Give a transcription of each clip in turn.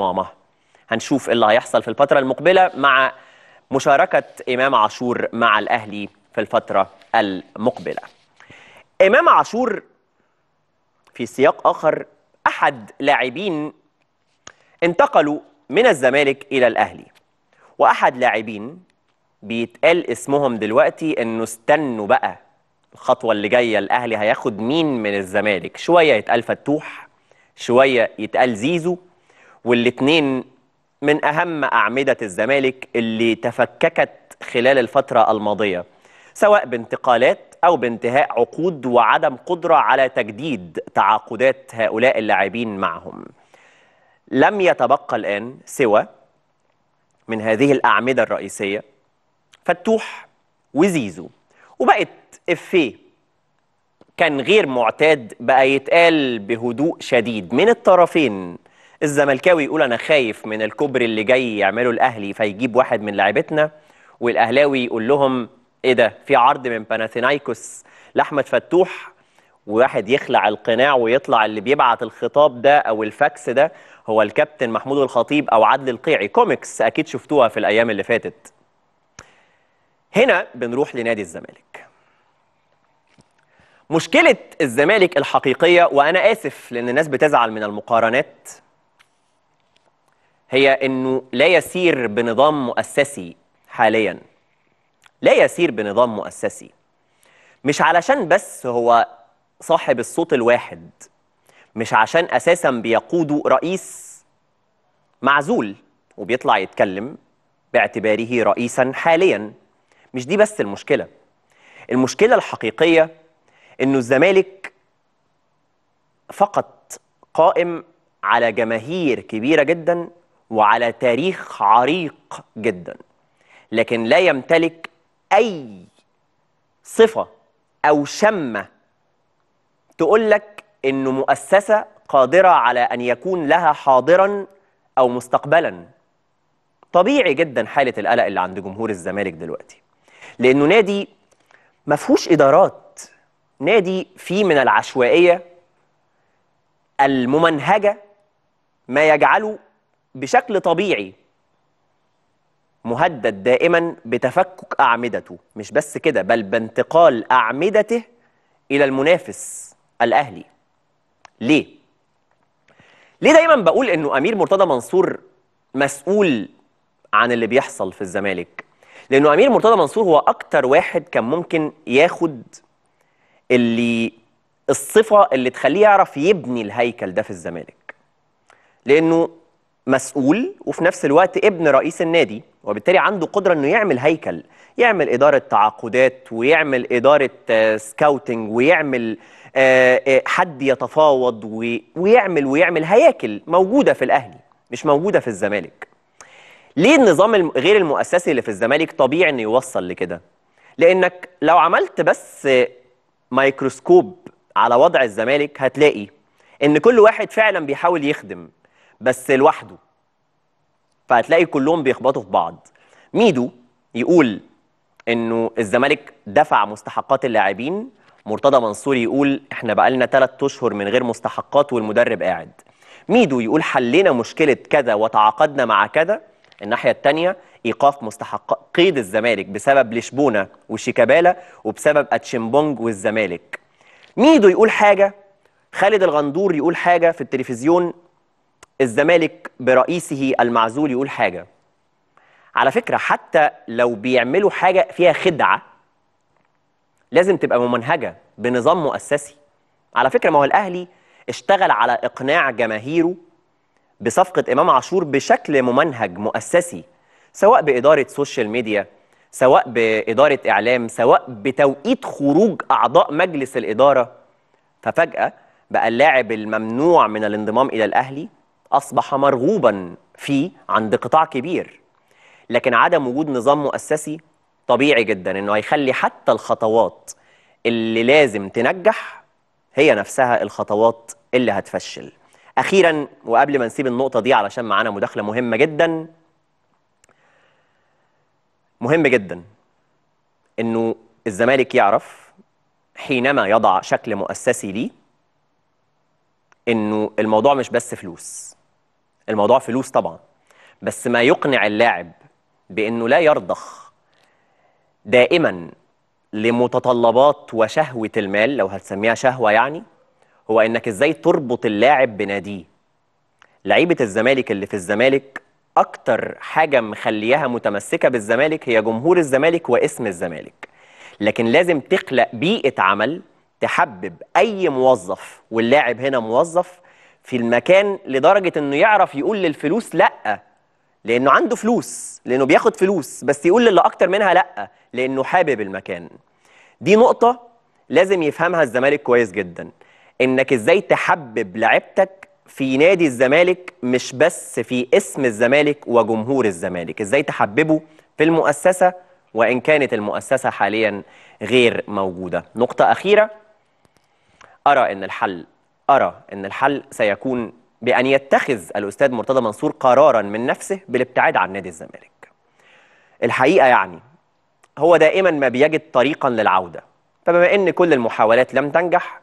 ماما هنشوف إيه اللي هيحصل في الفترة المقبلة مع مشاركة إمام عاشور مع الأهلي في الفترة المقبلة إمام عاشور في سياق آخر أحد لاعبين انتقلوا من الزمالك إلى الأهلي وأحد لاعبين بيتقال اسمهم دلوقتي إنه استنوا بقى الخطوة اللي جاية الأهلي هياخد مين من الزمالك شوية يتقال فتوح شوية يتقال زيزو والاثنين من أهم أعمدة الزمالك اللي تفككت خلال الفترة الماضية سواء بانتقالات أو بانتهاء عقود وعدم قدرة على تجديد تعاقدات هؤلاء اللاعبين معهم لم يتبقى الآن سوى من هذه الأعمدة الرئيسية فتوح وزيزو وبقت إفيه كان غير معتاد بقى يتقال بهدوء شديد من الطرفين الزملكاوي يقول انا خايف من الكوبري اللي جاي يعمله الاهلي فيجيب واحد من لعيبتنا والاهلاوي يقول لهم ايه ده في عرض من باناثينايكوس لاحمد فتوح وواحد يخلع القناع ويطلع اللي بيبعت الخطاب ده او الفاكس ده هو الكابتن محمود الخطيب او عدل القيعي كوميكس اكيد شفتوها في الايام اللي فاتت هنا بنروح لنادي الزمالك مشكلة الزمالك الحقيقية وأنا آسف لأن الناس بتزعل من المقارنات هي أنه لا يسير بنظام مؤسسي حاليا لا يسير بنظام مؤسسي مش علشان بس هو صاحب الصوت الواحد مش عشان أساسا بيقوده رئيس معزول وبيطلع يتكلم باعتباره رئيسا حاليا مش دي بس المشكلة المشكلة الحقيقية أنه الزمالك فقط قائم على جماهير كبيرة جدا وعلى تاريخ عريق جدا لكن لا يمتلك أي صفة أو شمة تقول لك إنه مؤسسة قادرة على أن يكون لها حاضرا أو مستقبلا طبيعي جدا حالة القلق اللي عند جمهور الزمالك دلوقتي لأنه نادي ما فيهوش إدارات نادي فيه من العشوائية الممنهجة ما يجعله بشكل طبيعي مهدد دائما بتفكك أعمدته مش بس كده بل بانتقال أعمدته إلى المنافس الأهلي ليه؟ ليه دايما بقول إنه أمير مرتضى منصور مسؤول عن اللي بيحصل في الزمالك لأنه أمير مرتضى منصور هو أكتر واحد كان ممكن ياخد اللي الصفة اللي تخليه يعرف يبني الهيكل ده في الزمالك لأنه مسؤول وفي نفس الوقت ابن رئيس النادي وبالتالي عنده قدرة انه يعمل هيكل يعمل إدارة تعاقدات ويعمل إدارة سكاوتنج آه، ويعمل آه، آه، حد يتفاوض ويعمل ويعمل هياكل موجودة في الأهلي مش موجودة في الزمالك ليه النظام غير المؤسسي اللي في الزمالك طبيعي انه يوصل لكده لانك لو عملت بس مايكروسكوب على وضع الزمالك هتلاقي ان كل واحد فعلا بيحاول يخدم بس لوحده فهتلاقي كلهم بيخبطوا في بعض ميدو يقول انه الزمالك دفع مستحقات اللاعبين مرتضى منصور يقول احنا بقالنا ثلاث اشهر من غير مستحقات والمدرب قاعد ميدو يقول حلينا مشكله كذا وتعاقدنا مع كذا الناحيه الثانيه ايقاف مستحقات قيد الزمالك بسبب لشبونه وشيكابالا وبسبب اتشيمبونج والزمالك ميدو يقول حاجه خالد الغندور يقول حاجه في التلفزيون الزمالك برئيسه المعزول يقول حاجه على فكره حتى لو بيعملوا حاجه فيها خدعه لازم تبقى ممنهجه بنظام مؤسسي على فكره ما هو الاهلي اشتغل على اقناع جماهيره بصفقه امام عاشور بشكل ممنهج مؤسسي سواء باداره سوشيال ميديا سواء باداره اعلام سواء بتوقيت خروج اعضاء مجلس الاداره ففجاه بقى اللاعب الممنوع من الانضمام الى الاهلي أصبح مرغوبا فيه عند قطاع كبير لكن عدم وجود نظام مؤسسي طبيعي جدا انه هيخلي حتى الخطوات اللي لازم تنجح هي نفسها الخطوات اللي هتفشل اخيرا وقبل ما نسيب النقطه دي علشان معانا مداخله مهمه جدا مهم جدا انه الزمالك يعرف حينما يضع شكل مؤسسي ليه انه الموضوع مش بس فلوس الموضوع فلوس طبعا بس ما يقنع اللاعب بانه لا يرضخ دائما لمتطلبات وشهوه المال لو هتسميها شهوه يعني هو انك ازاي تربط اللاعب بناديه لعيبه الزمالك اللي في الزمالك اكتر حاجه مخلياها متمسكه بالزمالك هي جمهور الزمالك واسم الزمالك لكن لازم تخلق بيئه عمل تحبب اي موظف واللاعب هنا موظف في المكان لدرجه انه يعرف يقول للفلوس لا لانه عنده فلوس لانه بياخد فلوس بس يقول للي اكتر منها لا لانه حابب المكان دي نقطه لازم يفهمها الزمالك كويس جدا انك ازاي تحبب لعبتك في نادي الزمالك مش بس في اسم الزمالك وجمهور الزمالك ازاي تحببه في المؤسسه وان كانت المؤسسه حاليا غير موجوده نقطه اخيره ارى ان الحل أرى أن الحل سيكون بأن يتخذ الأستاذ مرتضى منصور قرارا من نفسه بالابتعاد عن نادي الزمالك الحقيقة يعني هو دائما ما بيجد طريقا للعودة فبما أن كل المحاولات لم تنجح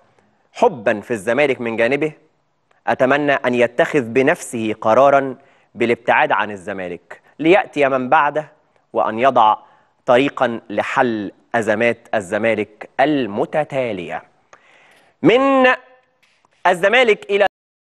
حبا في الزمالك من جانبه أتمنى أن يتخذ بنفسه قرارا بالابتعاد عن الزمالك ليأتي من بعده وأن يضع طريقا لحل أزمات الزمالك المتتالية من الزمالك إلى